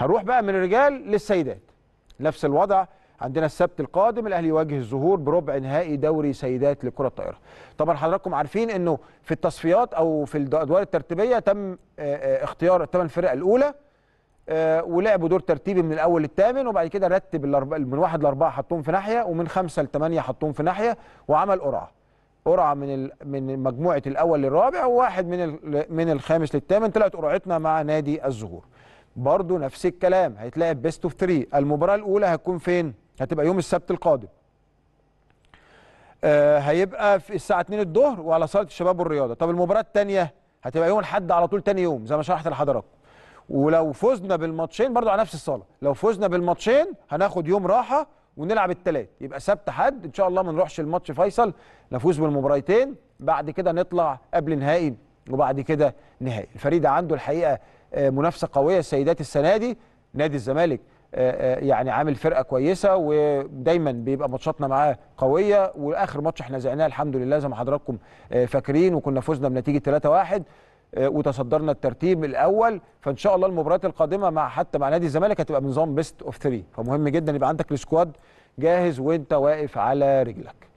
هنروح بقى من الرجال للسيدات نفس الوضع عندنا السبت القادم الاهلي يواجه الظهور بربع نهائي دوري سيدات لكره الطائره طبعا حضراتكم عارفين انه في التصفيات او في الادوار الترتيبيه تم آه، آه، اختيار الثمان فرق الاولى آه، ولعبوا دور ترتيبي من الاول للثامن وبعد كده رتب من واحد لاربعه حطهم في ناحيه ومن خمسه لثمانيه حطهم في ناحيه وعمل قرعه قرعه من من مجموعه الاول للرابع وواحد من من الخامس للثامن طلعت قرعتنا مع نادي الزهور برضه نفس الكلام هيتلعب بيست اوف 3 المباراه الاولى هتكون فين هتبقى يوم السبت القادم آه، هيبقى في الساعه 2 الظهر وعلى صاله الشباب والرياضه طب المباراه الثانيه هتبقى يوم الاحد على طول ثاني يوم زي ما شرحت لحضراتكم ولو فزنا بالماتشين برضه على نفس الصاله لو فزنا بالماتشين هناخد يوم راحه ونلعب الثلاث يبقى سبت حد ان شاء الله ما نروحش الماتش فيصل نفوز بالمباريتين بعد كده نطلع قبل نهائي وبعد كده نهائي الفريق ده عنده الحقيقه آه، منافسه قويه السيدات السنه دي نادي الزمالك آه، آه، يعني عامل فرقه كويسه ودايما بيبقى ماتشاتنا معاه قويه واخر ماتش احنا زعناه الحمد لله زي ما حضراتكم فاكرين وكنا فزنا بنتيجه 3-1 وتصدرنا الترتيب الاول فان شاء الله المباريات القادمه مع حتى مع نادي الزمالك هتبقى بنظام بيست اوف 3 فمهم جدا يبقى عندك السكواد جاهز وانت واقف على رجلك